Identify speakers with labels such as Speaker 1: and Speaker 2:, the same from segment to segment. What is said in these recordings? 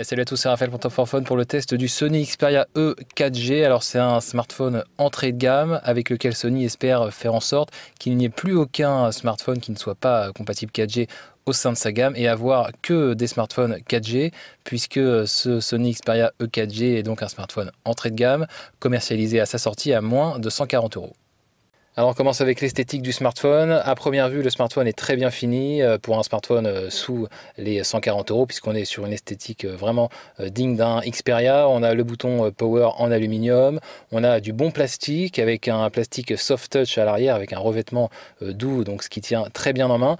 Speaker 1: salut à tous, c'est Raphaël Phone pour le test du Sony Xperia E 4G. Alors c'est un smartphone entrée de gamme avec lequel Sony espère faire en sorte qu'il n'y ait plus aucun smartphone qui ne soit pas compatible 4G au sein de sa gamme et avoir que des smartphones 4G puisque ce Sony Xperia E 4G est donc un smartphone entrée de gamme commercialisé à sa sortie à moins de 140 euros. Alors on commence avec l'esthétique du smartphone. À première vue, le smartphone est très bien fini euh, pour un smartphone euh, sous les 140 euros, puisqu'on est sur une esthétique euh, vraiment digne d'un Xperia. On a le bouton Power en aluminium, on a du bon plastique avec un plastique soft touch à l'arrière avec un revêtement doux, donc ce qui tient très bien en main.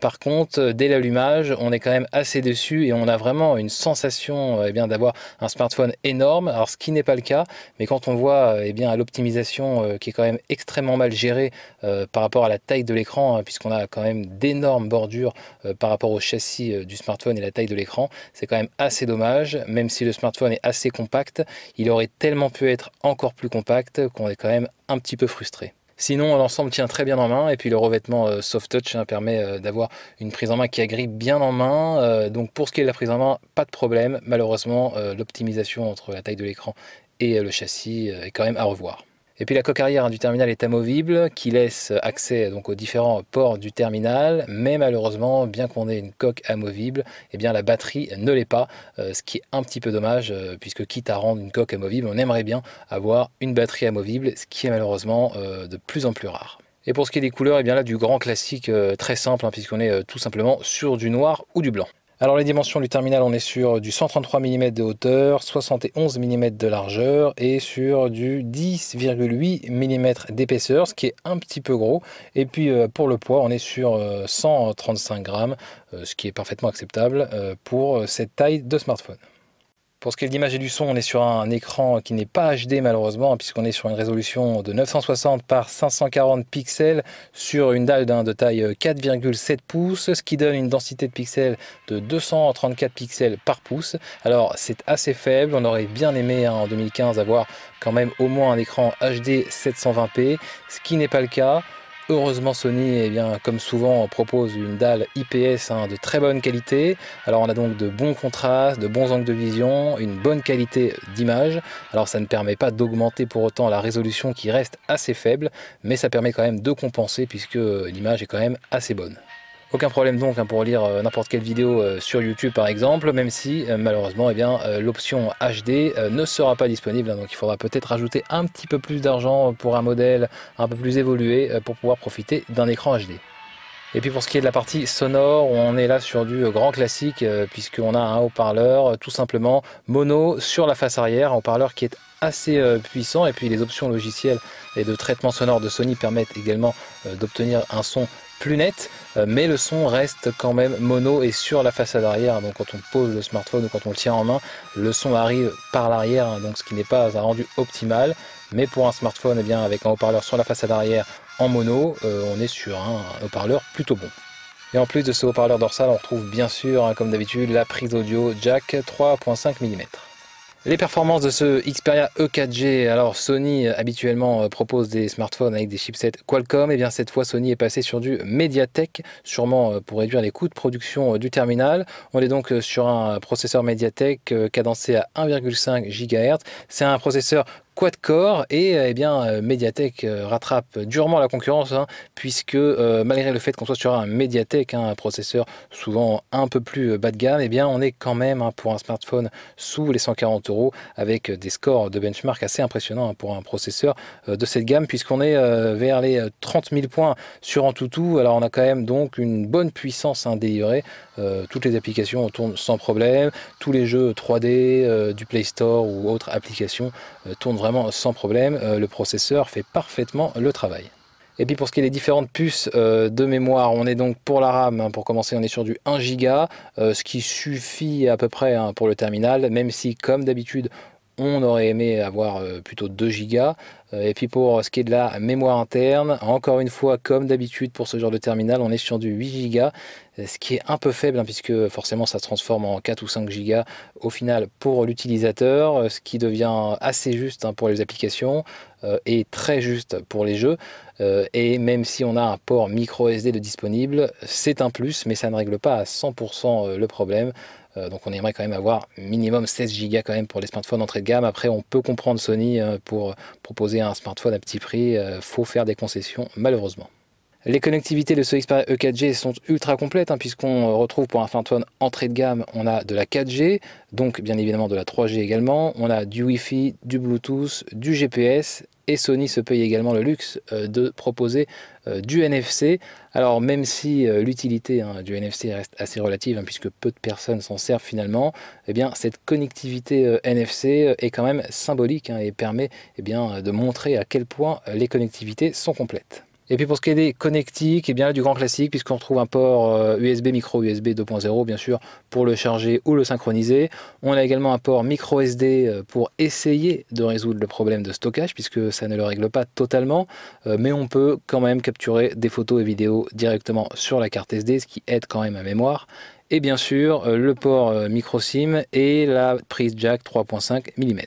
Speaker 1: Par contre, dès l'allumage, on est quand même assez dessus et on a vraiment une sensation eh bien d'avoir un smartphone énorme. Alors ce qui n'est pas le cas, mais quand on voit eh bien l'optimisation qui est quand même extrêmement mal géré euh, par rapport à la taille de l'écran, hein, puisqu'on a quand même d'énormes bordures euh, par rapport au châssis euh, du smartphone et la taille de l'écran. C'est quand même assez dommage, même si le smartphone est assez compact, il aurait tellement pu être encore plus compact qu'on est quand même un petit peu frustré. Sinon, l'ensemble tient très bien en main et puis le revêtement soft touch hein, permet d'avoir une prise en main qui agrippe bien en main. donc pour ce qui est de la prise en main, pas de problème. Malheureusement, l'optimisation entre la taille de l'écran et le châssis est quand même à revoir. Et puis la coque arrière hein, du terminal est amovible, qui laisse accès donc aux différents ports du terminal, mais malheureusement, bien qu'on ait une coque amovible, eh bien la batterie ne l'est pas, euh, ce qui est un petit peu dommage, euh, puisque quitte à rendre une coque amovible, on aimerait bien avoir une batterie amovible, ce qui est malheureusement euh, de plus en plus rare. Et pour ce qui est des couleurs, et eh bien là du grand classique très simple, hein, puisqu'on est tout simplement sur du noir ou du blanc. Alors les dimensions du terminal, on est sur du 133 mm de hauteur, 71 mm de largeur et sur du 10,8 mm d'épaisseur, ce qui est un petit peu gros. Et puis euh, pour le poids, on est sur 135 euh, grammes, euh, ce qui est parfaitement acceptable pour cette taille de smartphone. Pour ce qui est de l'image et du son, on est sur un écran qui n'est pas HD malheureusement, hein, puisqu'on est sur une résolution de 960 par 540 pixels sur une dalle de taille 4,7 euh, pouces, ce qui donne une densité de pixels de 234 pixels par pouce. Alors c'est assez faible, on aurait bien aimé hein, en 2015 avoir quand même au moins un écran HD 720p, ce qui n'est pas le cas. Heureusement, Sony, eh bien, comme souvent, propose une dalle IPS hein, de très bonne qualité. Alors, on a donc de bons contrastes, de bons angles de vision, une bonne qualité d'image. Alors, ça ne permet pas d'augmenter pour autant la résolution qui reste assez faible, mais ça permet quand même de compenser puisque l'image est quand même assez bonne. Aucun problème donc hein, pour lire euh, n'importe quelle vidéo euh, sur YouTube par exemple, même si euh, malheureusement et eh bien l'option HD ne sera pas disponible, hein. donc il faudra peut-être rajouter un petit peu plus d'argent pour un modèle un peu plus évolué pour pouvoir profiter d'un écran HD. Et puis pour ce qui est de la partie sonore, on est là sur du grand classique puisqu'on a un haut-parleur tout simplement mono sur la face arrière, un haut-parleur qui est assez puissant et puis les options logicielles et de traitement sonore de Sony permettent également d'obtenir un son plus net, euh, mais le son reste quand même mono et sur la façade arrière. Donc quand on pose le smartphone ou quand on le tient en main, le son arrive par l'arrière, hein, donc ce qui n'est pas un rendu optimal. Mais pour un smartphone, et eh bien, avec un haut-parleur sur la façade arrière en mono, euh, on est sur un, haut-parleur plutôt bon. Et en plus de ce haut-parleur dorsal, on retrouve bien sûr, hein, comme d'habitude, la prise audio jack 3.5 mm. Les performances de ce Xperia E4G, alors Sony euh, habituellement euh, propose des smartphones avec des chipsets Qualcomm, et eh bien cette fois Sony est passé sur du Mediatek, sûrement euh, pour réduire les coûts de production du terminal. On est donc sur un processeur Mediatek cadencé à 1,5 GHz. C'est un processeur quad-core et euh, eh bien euh, Mediatek euh, rattrape durement la concurrence hein, puisque malgré le fait qu'on soit sur un Mediatek, hein, un processeur souvent un peu plus bas de gamme, eh bien on est quand même hein, pour un smartphone sous les 140 euros avec des scores de benchmark assez impressionnants pour un processeur de cette gamme puisqu'on est vers les 30 000 points sur Antutu. Alors on a quand même donc une bonne puissance délivrée toutes les applications tournent sans problème, tous les jeux 3D du Play Store ou autres applications tournent vraiment sans problème. Euh, le processeur fait parfaitement le travail. Et puis pour ce qui est des différentes puces euh, de mémoire, on est donc pour la RAM, hein, pour commencer, on est sur du 1 Go, euh, ce qui suffit à peu près hein, pour le terminal, même si comme d'habitude, on aurait aimé avoir plutôt 2 Go. Euh, et puis pour ce qui est de la mémoire interne, encore une fois, comme d'habitude pour ce genre de terminal, on est sur du 8 Go, euh, ce qui est un peu faible hein, puisque forcément ça se transforme en 4 ou 5 Go au final pour l'utilisateur, euh, ce qui devient assez juste hein, pour les applications et très juste pour les jeux. et même si on a un port micro SD de disponible, c'est un plus, mais ça ne règle pas à 100% le problème donc on aimerait quand même avoir minimum 16 Go quand même pour les smartphones d'entrée de gamme. Après, on peut comprendre Sony pour proposer un smartphone à petit prix, euh, faut faire des concessions malheureusement. Les connectivités de ce Xperia E4G sont ultra complètes hein, puisqu'on retrouve pour un smartphone entrée de gamme, on a de la 4G, donc bien évidemment de la 3G également, on a du Wi-Fi, du Bluetooth, du GPS et Sony se paye également le luxe euh, de proposer euh, du NFC. Alors même si euh, l'utilité hein, du NFC reste assez relative hein, puisque peu de personnes s'en servent finalement, eh bien cette connectivité NFC est quand même symbolique hein, et permet eh bien, de montrer à quel point les connectivités sont complètes. Et puis pour ce qui est des connectiques, eh bien du grand classique, puisqu'on retrouve un port USB, euh, micro USB 2.0, bien sûr, pour le charger ou le synchroniser. On a également un port micro SD euh, pour essayer de résoudre le problème de stockage, puisque ça ne le règle pas totalement, euh, mais on peut quand même capturer des photos et vidéos directement sur la carte SD, ce qui aide quand même à mémoire et bien sûr le port micro SIM et la prise jack 3.5 mm.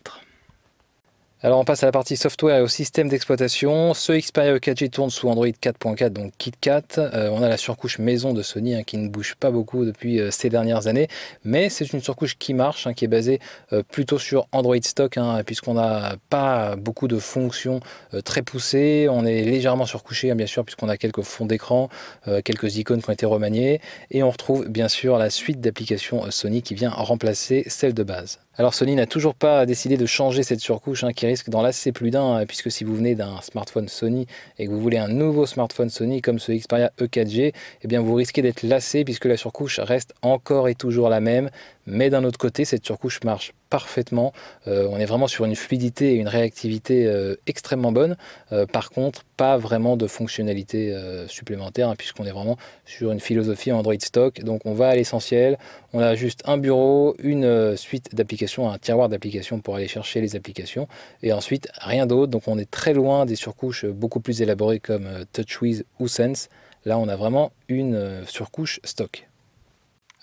Speaker 1: Alors on passe à la partie software et au système d'exploitation. Ce Xperia 4 e g tourne sous Android 4.4, donc KitKat. Euh, on a la surcouche maison de Sony hein, qui ne bouge pas beaucoup depuis euh, ces dernières années, mais c'est une surcouche qui marche, hein, qui est basée euh, plutôt sur Android Stock, hein, puisqu'on n'a pas beaucoup de fonctions très poussées. On est légèrement surcouché, bien sûr, puisqu'on a quelques fonds d'écran, quelques icônes qui ont été remaniées, et on retrouve bien sûr la suite d'applications Sony qui vient remplacer celle de base. Alors Sony n'a toujours pas décidé de changer cette surcouche hein, qui risque d'en lasser plus d'un, euh, puisque si vous venez d'un smartphone Sony et que vous voulez un nouveau smartphone Sony comme ce Xperia E4G, eh bien vous risquez d'être lassé puisque la surcouche reste encore et toujours la même, mais d'un autre côté, cette surcouche marche parfaitement. Euh, on est vraiment sur une fluidité et une réactivité euh, extrêmement bonne. Euh, par contre, pas vraiment de fonctionnalités supplémentaires hein, puisqu'on est vraiment sur une philosophie Android stock. Donc on va à l'essentiel. On a juste un bureau, une suite d'applications, un tiroir d'applications pour aller chercher les applications. Et ensuite, rien d'autre. Donc on est très loin des surcouches beaucoup plus élaborées comme TouchWiz ou Sense. Là, on a vraiment une surcouche stock.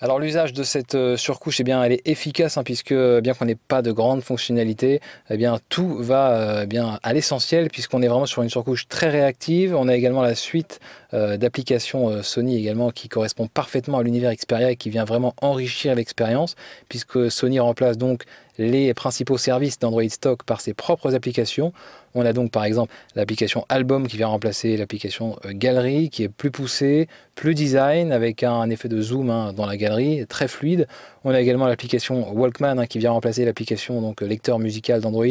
Speaker 1: Alors l'usage de cette euh, surcouche, eh bien, elle est efficace hein, puisque euh, bien qu'on n'ait pas de grandes fonctionnalités, eh bien, tout va euh, bien, à l'essentiel puisqu'on est vraiment sur une surcouche très réactive. On a également la suite euh, d'applications euh, Sony également qui correspond parfaitement à l'univers Xperia et qui vient vraiment enrichir l'expérience puisque Sony remplace donc les principaux services d'Android Stock par ses propres applications. On a donc par exemple l'application Album qui vient remplacer l'application euh, Galerie qui est plus poussée, plus design avec un effet de zoom hein, dans la galerie très fluide. On a également l'application Walkman hein, qui vient remplacer l'application donc euh, lecteur musical d'Android,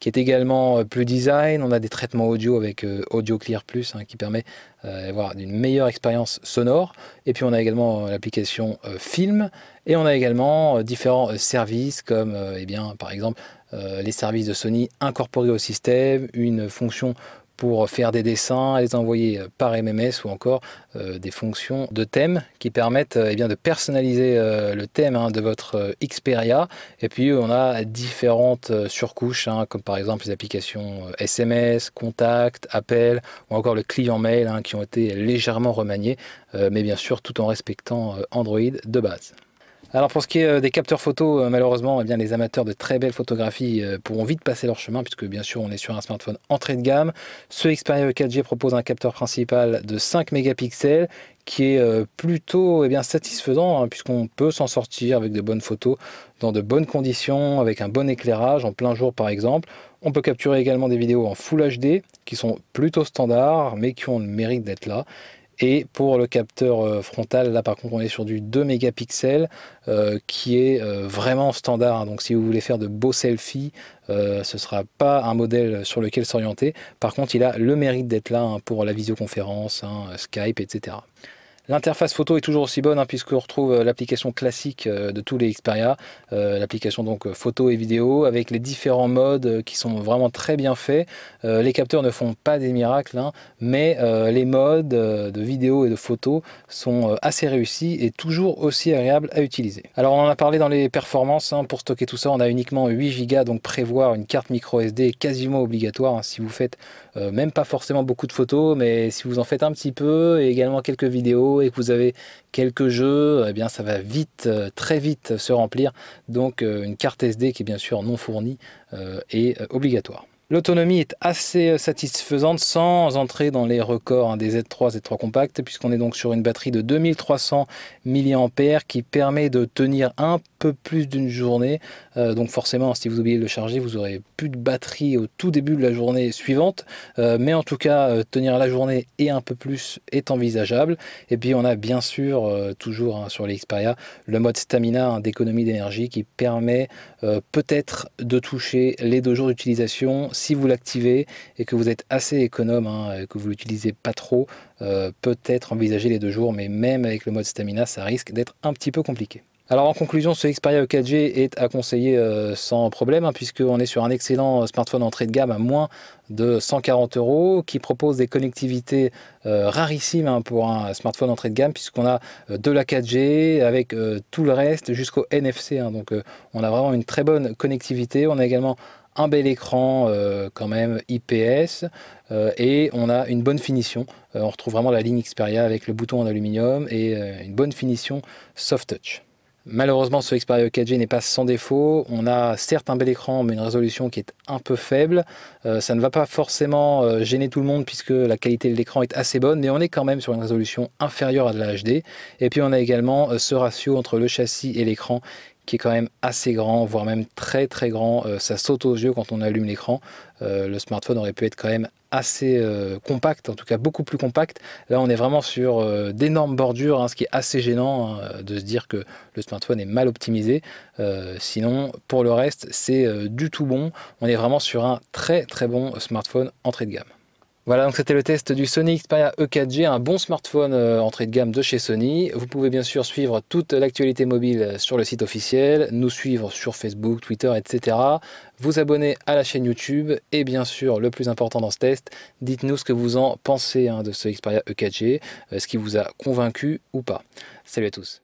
Speaker 1: qui est également euh, plus design. On a des traitements audio avec euh, Audio Clear Plus hein, qui permet d'avoir une meilleure expérience sonore. Et puis on a également l'application Film et on a également différents services comme eh bien par exemple les services de Sony incorporés au système, une fonction pour faire des dessins, les envoyer euh, par MMS ou encore euh, des fonctions de thème qui permettent euh, eh bien, de personnaliser le thème hein, de votre Xperia. Et puis on a différentes surcouches hein, comme par exemple les applications SMS, contact, appel ou encore le client mail hein, qui ont été légèrement remaniés mais bien sûr tout en respectant Android de base. Alors pour ce qui est euh, des capteurs photo, euh, malheureusement, eh bien, les amateurs de très belles photographies euh, pourront vite passer leur chemin, puisque bien sûr on est sur un smartphone entrée de gamme. Ce Xperia 4G propose un capteur principal de 5 mégapixels qui est plutôt eh bien, satisfaisant, hein, puisqu'on peut s'en sortir avec de bonnes photos dans de bonnes conditions, avec un bon éclairage, en plein jour par exemple. On peut capturer également des vidéos en Full HD, qui sont plutôt standards, mais qui ont le mérite d'être là. Et pour le capteur euh, frontal, là par contre on est sur du 2 mégapixels euh, qui est euh, vraiment standard. Hein. Donc si vous voulez faire de beaux selfies, ce ne sera pas un modèle sur lequel s'orienter. Par contre il a le mérite d'être là hein, pour la visioconférence, hein, Skype, etc. L'interface photo est toujours aussi bonne hein, puisqu'on retrouve euh, l'application classique euh, de tous les Xperia, euh, l'application donc photo et vidéo avec les différents modes qui sont vraiment très bien faits. les capteurs ne font pas des miracles, hein, mais les modes de vidéo et de photo sont assez réussis et toujours aussi agréables à utiliser. Alors on en a parlé dans les performances, hein. pour stocker tout ça on a uniquement 8 Go, donc prévoir une carte micro SD est quasiment obligatoire si vous faites même pas forcément beaucoup de photos, mais si vous en faites un petit peu et également quelques vidéos et que vous avez quelques jeux, eh bien ça va vite, euh, très vite se remplir. Donc euh, une carte SD qui est bien sûr non fournie euh, est obligatoire. L'autonomie est assez satisfaisante sans entrer dans les records hein, des Z3, Z3 Compact, puisqu'on est donc sur une batterie de 2300 mAh qui permet de tenir un plus d'une journée. Euh, donc forcément, si vous oubliez de le charger, vous aurez plus de batterie au tout début de la journée suivante. Euh, mais en tout cas, euh, tenir la journée et un peu plus est envisageable. Et puis on a bien sûr toujours hein, sur l'Xperia, le mode stamina hein, d'économie d'énergie qui permet peut-être de toucher les deux jours d'utilisation si vous l'activez et que vous êtes assez économe, hein, et que vous l'utilisez pas trop. peut-être envisager les deux jours, mais même avec le mode stamina, ça risque d'être un petit peu compliqué. Alors en conclusion, ce Xperia E4G est à conseiller euh, sans problème, hein, puisqu'on est sur un excellent euh, smartphone entrée de gamme à moins de 140 euros, qui propose des connectivités euh, rarissimes hein, pour un smartphone entrée de gamme, puisqu'on a de la 4G avec tout le reste jusqu'au NFC. Hein. donc on a vraiment une très bonne connectivité. On a également un bel écran quand même IPS et on a une bonne finition. on retrouve vraiment la ligne Xperia avec le bouton en aluminium et une bonne finition soft touch. Malheureusement, ce Xperia 4G e n'est pas sans défaut. On a certes un bel écran, mais une résolution qui est un peu faible. Euh, ça ne va pas forcément euh, gêner tout le monde puisque la qualité de l'écran est assez bonne, mais on est quand même sur une résolution inférieure à de la HD. Et puis on a également euh, ce ratio entre le châssis et l'écran qui est quand même assez grand, voire même très très grand. ça saute aux yeux quand on allume l'écran. le smartphone aurait pu être quand même assez euh, compact, en tout cas beaucoup plus compact. Là, on est vraiment sur euh, d'énormes bordures, hein, ce qui est assez gênant hein, de se dire que le smartphone est mal optimisé. Euh, sinon, pour le reste, c'est du tout bon. On est vraiment sur un très très bon smartphone entrée de gamme. Voilà, donc c'était le test du Sony Xperia E4G, un bon smartphone euh, entrée de gamme de chez Sony. Vous pouvez bien sûr suivre toute l'actualité mobile euh, sur le site officiel, nous suivre sur Facebook, Twitter, etc. Vous abonner à la chaîne YouTube et bien sûr, le plus important dans ce test, dites-nous ce que vous en pensez hein, de ce Xperia E4G, euh, ce qui vous a convaincu ou pas. Salut à tous